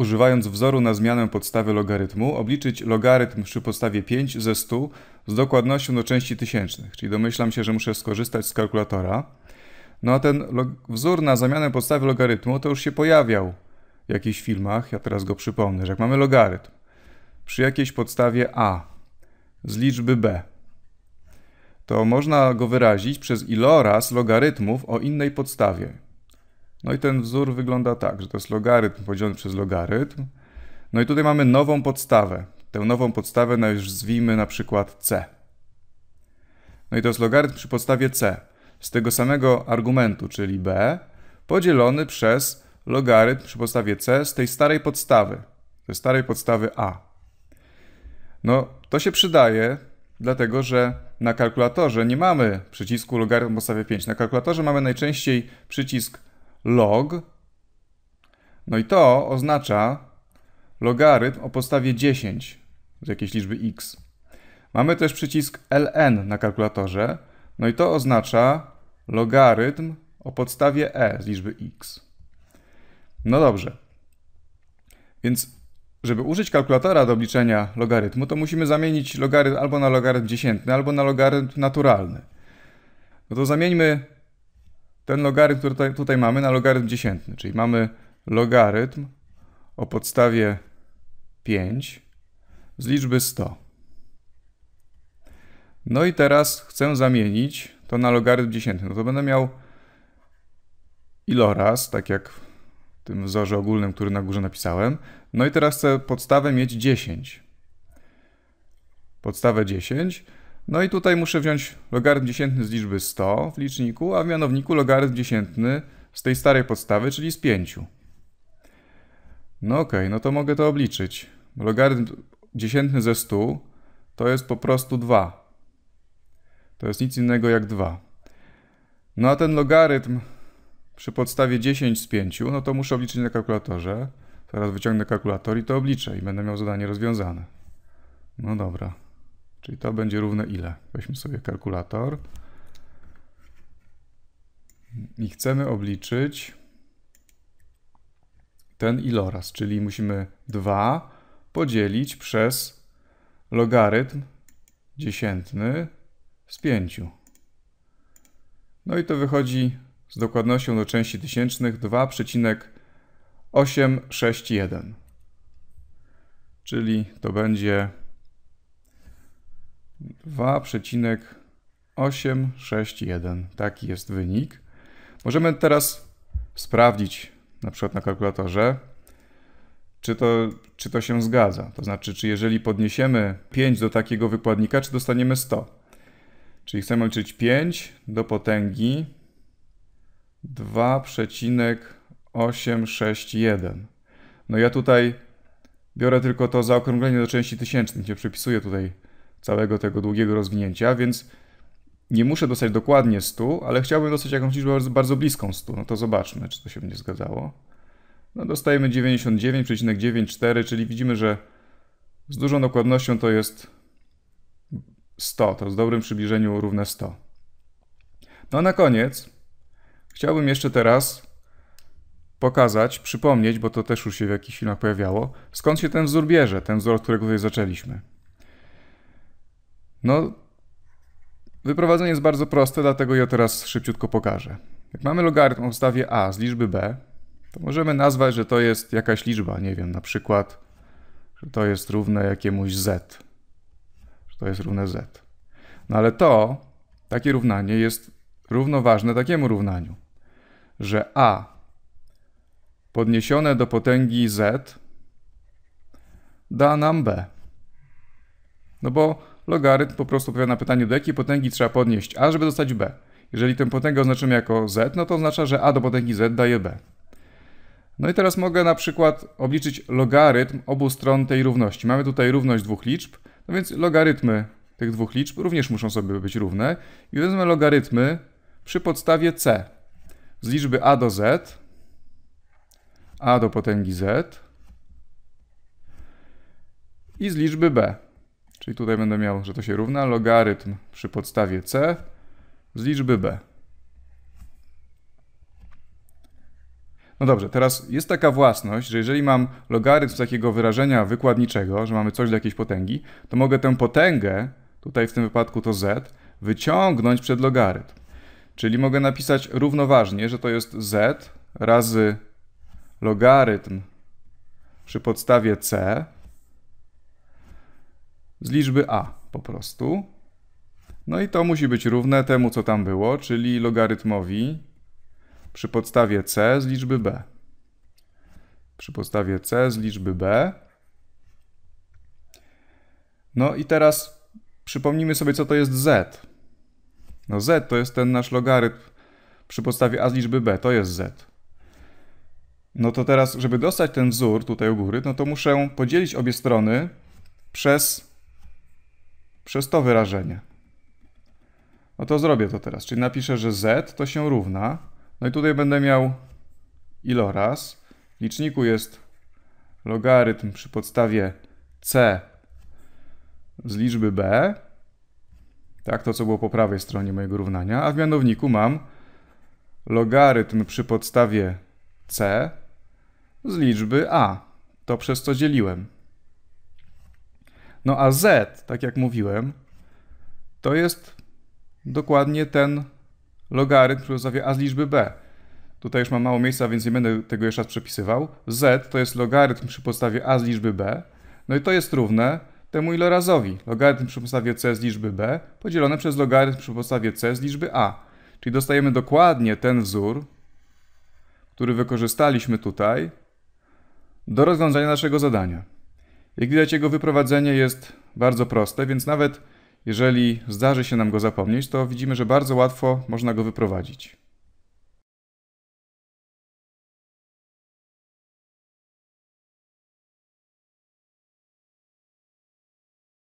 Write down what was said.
Używając wzoru na zmianę podstawy logarytmu, obliczyć logarytm przy podstawie 5 ze 100 z dokładnością do części tysięcznych, czyli domyślam się, że muszę skorzystać z kalkulatora. No a ten wzór na zamianę podstawy logarytmu to już się pojawiał w jakichś filmach, ja teraz go przypomnę, że jak mamy logarytm przy jakiejś podstawie a z liczby b, to można go wyrazić przez iloraz logarytmów o innej podstawie. No i ten wzór wygląda tak, że to jest logarytm podzielony przez logarytm. No i tutaj mamy nową podstawę. Tę nową podstawę nazwijmy na przykład C. No i to jest logarytm przy podstawie C z tego samego argumentu, czyli B, podzielony przez logarytm przy podstawie C z tej starej podstawy, ze starej podstawy A. No, to się przydaje, dlatego że na kalkulatorze nie mamy przycisku logarytm podstawie 5. Na kalkulatorze mamy najczęściej przycisk log. No i to oznacza logarytm o podstawie 10 z jakiejś liczby x. Mamy też przycisk ln na kalkulatorze. No i to oznacza logarytm o podstawie e z liczby x. No dobrze. Więc żeby użyć kalkulatora do obliczenia logarytmu, to musimy zamienić logarytm albo na logarytm dziesiętny, albo na logarytm naturalny. No to zamieńmy ten logarytm, który tutaj, tutaj mamy, na logarytm dziesiętny, czyli mamy logarytm o podstawie 5 z liczby 100. No i teraz chcę zamienić to na logarytm dziesiętny. No to będę miał iloraz, tak jak w tym wzorze ogólnym, który na górze napisałem. No i teraz chcę podstawę mieć 10. Podstawę 10 no i tutaj muszę wziąć logarytm dziesiętny z liczby 100 w liczniku, a w mianowniku logarytm dziesiętny z tej starej podstawy, czyli z 5. No okej, no to mogę to obliczyć. Logarytm dziesiętny ze 100 to jest po prostu 2. To jest nic innego jak 2. No a ten logarytm przy podstawie 10 z 5, no to muszę obliczyć na kalkulatorze. Teraz wyciągnę kalkulator i to obliczę i będę miał zadanie rozwiązane. No dobra. Czyli to będzie równe ile? Weźmy sobie kalkulator. I chcemy obliczyć ten iloraz, czyli musimy 2 podzielić przez logarytm dziesiętny z 5. No i to wychodzi z dokładnością do części tysięcznych 2,861. Czyli to będzie 2,861. Taki jest wynik. Możemy teraz sprawdzić na przykład na kalkulatorze, czy to, czy to się zgadza. To znaczy, czy jeżeli podniesiemy 5 do takiego wykładnika, czy dostaniemy 100. Czyli chcemy liczyć 5 do potęgi 2,861. No ja tutaj biorę tylko to zaokrąglenie do części tysięcznych, nie przepisuję tutaj całego tego długiego rozwinięcia, więc nie muszę dostać dokładnie 100, ale chciałbym dostać jakąś liczbę bardzo, bardzo bliską 100. No to zobaczmy, czy to się będzie zgadzało. No dostajemy 99,94, czyli widzimy, że z dużą dokładnością to jest 100, to z dobrym przybliżeniu równe 100. No a na koniec chciałbym jeszcze teraz pokazać, przypomnieć, bo to też już się w jakichś filmach pojawiało, skąd się ten wzór bierze, ten wzór, od którego tutaj zaczęliśmy. No, wyprowadzenie jest bardzo proste, dlatego ja teraz szybciutko pokażę. Jak mamy logarytm o podstawie a z liczby b, to możemy nazwać, że to jest jakaś liczba, nie wiem, na przykład, że to jest równe jakiemuś z, że to jest równe z. No ale to, takie równanie jest równoważne takiemu równaniu, że a podniesione do potęgi z da nam b. No bo logarytm po prostu odpowiada na pytanie, do jakiej potęgi trzeba podnieść a, żeby dostać b. Jeżeli tę potęgę oznaczymy jako z, no to oznacza, że a do potęgi z daje b. No i teraz mogę na przykład obliczyć logarytm obu stron tej równości. Mamy tutaj równość dwóch liczb, no więc logarytmy tych dwóch liczb również muszą sobie być równe. I wezmę logarytmy przy podstawie c z liczby a do z, a do potęgi z i z liczby b. Czyli tutaj będę miał, że to się równa logarytm przy podstawie c z liczby b. No dobrze, teraz jest taka własność, że jeżeli mam logarytm takiego wyrażenia wykładniczego, że mamy coś do jakiejś potęgi, to mogę tę potęgę, tutaj w tym wypadku to z, wyciągnąć przed logarytm. Czyli mogę napisać równoważnie, że to jest z razy logarytm przy podstawie c z liczby a po prostu. No i to musi być równe temu, co tam było, czyli logarytmowi przy podstawie c z liczby b. Przy podstawie c z liczby b. No i teraz przypomnijmy sobie, co to jest z. No z to jest ten nasz logarytm przy podstawie a z liczby b, to jest z. No to teraz, żeby dostać ten wzór tutaj u góry, no to muszę podzielić obie strony przez przez to wyrażenie. No to zrobię to teraz, czyli napiszę, że z to się równa, no i tutaj będę miał iloraz. W liczniku jest logarytm przy podstawie c z liczby b, tak, to co było po prawej stronie mojego równania, a w mianowniku mam logarytm przy podstawie c z liczby a, to przez co dzieliłem. No a Z, tak jak mówiłem, to jest dokładnie ten logarytm, który podstawie A z liczby B. Tutaj już mam mało miejsca, więc nie będę tego jeszcze raz przepisywał. Z to jest logarytm przy podstawie A z liczby B. No i to jest równe temu ilorazowi. Logarytm przy podstawie C z liczby B podzielone przez logarytm przy podstawie C z liczby A. Czyli dostajemy dokładnie ten wzór, który wykorzystaliśmy tutaj do rozwiązania naszego zadania. Jak widać, jego wyprowadzenie jest bardzo proste, więc nawet jeżeli zdarzy się nam go zapomnieć, to widzimy, że bardzo łatwo można go wyprowadzić.